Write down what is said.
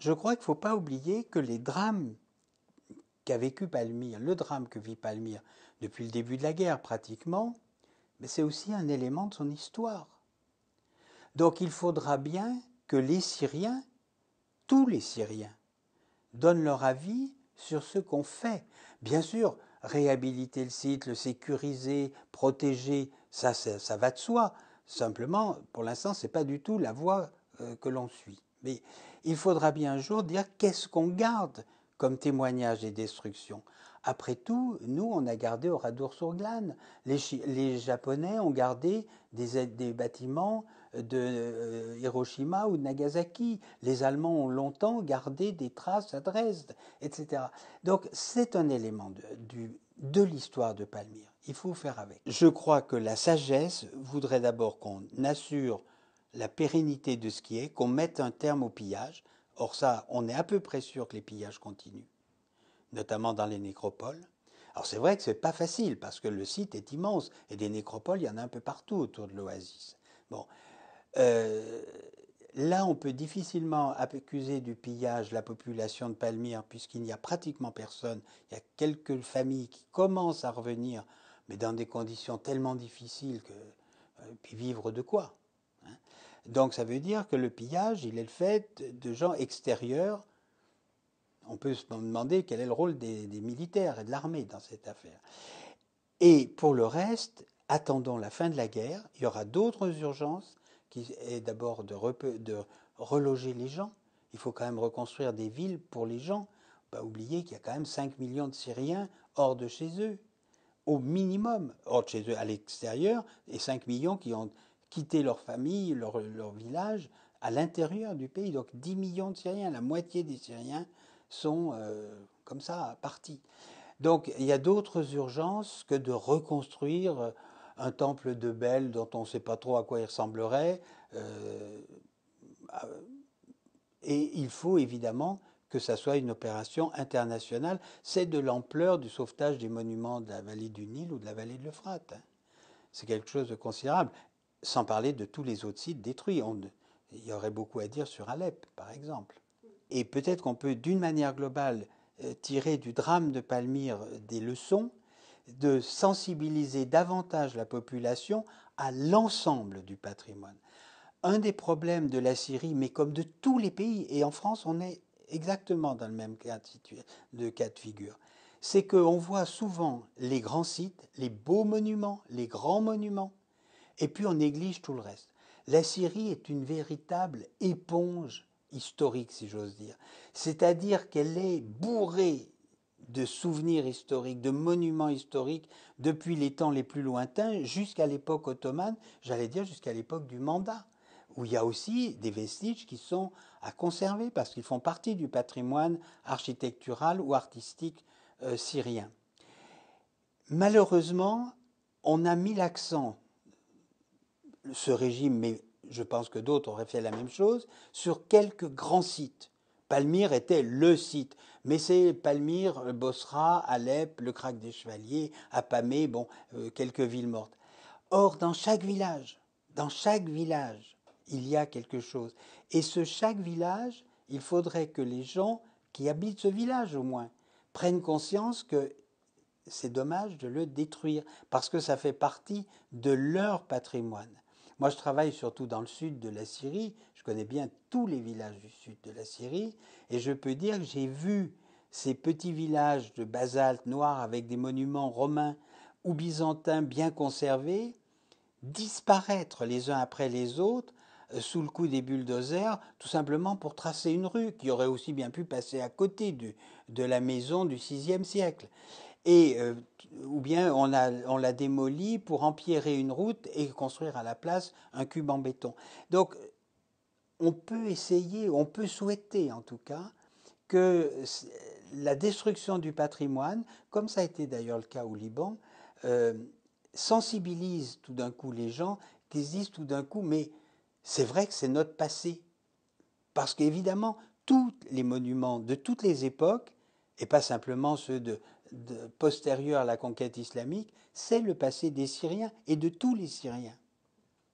je crois qu'il ne faut pas oublier que les drames qu'a vécu Palmyre, le drame que vit Palmyre depuis le début de la guerre pratiquement, c'est aussi un élément de son histoire. Donc il faudra bien que les Syriens, tous les Syriens, donnent leur avis sur ce qu'on fait. Bien sûr, réhabiliter le site, le sécuriser, protéger, ça, ça, va de soi. Simplement, pour l'instant, ce n'est pas du tout la voie euh, que l'on suit. Mais il faudra bien un jour dire qu'est-ce qu'on garde comme témoignage des destructions. Après tout, nous, on a gardé au radour sur glane les, Japonais ont gardé des, des bâtiments de euh, Hiroshima ou de Nagasaki. Les Allemands ont longtemps gardé des traces à Dresde, etc. Donc c'est un élément de, de l'histoire de Palmyre. Il faut faire avec. Je crois que la sagesse voudrait d'abord qu'on assure la pérennité de ce qui est, qu'on mette un terme au pillage. Or ça, on est à peu près sûr que les pillages continuent, notamment dans les nécropoles. Alors c'est vrai que ce n'est pas facile parce que le site est immense et des nécropoles, il y en a un peu partout autour de l'oasis. Bon, euh, là on peut difficilement accuser du pillage la population de Palmyre puisqu'il n'y a pratiquement personne. Il y a quelques familles qui commencent à revenir, mais dans des conditions tellement difficiles que euh, puis vivre de quoi donc ça veut dire que le pillage, il est le fait de gens extérieurs. On peut se demander quel est le rôle des, militaires et de l'armée dans cette affaire. Et pour le reste, attendons la fin de la guerre. Il y aura d'autres urgences, qui est d'abord de, reloger les gens. Il faut quand même reconstruire des villes pour les gens. Pas oublier qu'il y a quand même 5 millions de Syriens hors de chez eux, au minimum, hors de chez eux à l'extérieur, et 5 millions qui ont quitter leur famille, leur, village, à l'intérieur du pays. Donc 10 millions de Syriens, la moitié des Syriens sont euh, comme ça partis. Donc il y a d'autres urgences que de reconstruire euh, un temple de Belle dont on ne sait pas trop à quoi il ressemblerait. Euh, et il faut évidemment que ça soit une opération internationale. C'est de l'ampleur du sauvetage des monuments de la vallée du Nil ou de la vallée de l'Euphrate. Hein. C'est quelque chose de considérable sans parler de tous les autres sites détruits. On, il y aurait beaucoup à dire sur Alep, par exemple. Et peut-être qu'on peut, d'une manière globale, euh, tirer du drame de Palmyre euh, des leçons, de sensibiliser davantage la population à l'ensemble du patrimoine. Un des problèmes de la Syrie, mais comme de tous les pays, et en France on est exactement dans le même de, cas de figure, c'est qu'on voit souvent les grands sites, les beaux monuments, les grands monuments, et puis on néglige tout le reste. La Syrie est une véritable éponge historique, si j'ose dire. C'est-à-dire qu'elle est bourrée de souvenirs historiques, de monuments historiques, depuis les temps les plus lointains jusqu'à l'époque ottomane, j'allais dire jusqu'à l'époque du mandat, où il y a aussi des vestiges qui sont à conserver parce qu'ils font partie du patrimoine architectural ou artistique euh, syrien. Malheureusement, on a mis l'accent ce régime, mais je pense que d'autres auraient fait la même chose, sur quelques grands sites. Palmyre était le site, mais c'est Palmyre, Bosra, Alep, le Crac des Chevaliers, Apamé, bon, euh, quelques villes mortes. Or, dans chaque village, dans chaque village, il y a quelque chose. Et ce chaque village, il faudrait que les gens qui habitent ce village au moins prennent conscience que c'est dommage de le détruire, parce que ça fait partie de leur patrimoine. Moi, je travaille surtout dans le sud de la Syrie. Je connais bien tous les villages du sud de la Syrie. Et je peux dire que j'ai vu ces petits villages de basalte noir avec des monuments romains ou byzantins bien conservés disparaître les uns après les autres euh, sous le coup des bulldozers, tout simplement pour tracer une rue qui aurait aussi bien pu passer à côté du, de la maison du VIe siècle et euh, ou bien on, a, on l'a démoli pour empierrer une route et construire à la place un cube en béton. Donc on peut essayer, on peut souhaiter en tout cas que la destruction du patrimoine, comme ça a été d'ailleurs le cas au Liban, euh, sensibilise tout d'un coup les gens qui se disent tout d'un coup mais c'est vrai que c'est notre passé. Parce qu'évidemment, tous les monuments de toutes les époques, et pas simplement ceux de, postérieure à la conquête islamique, c'est le passé des Syriens et de tous les Syriens.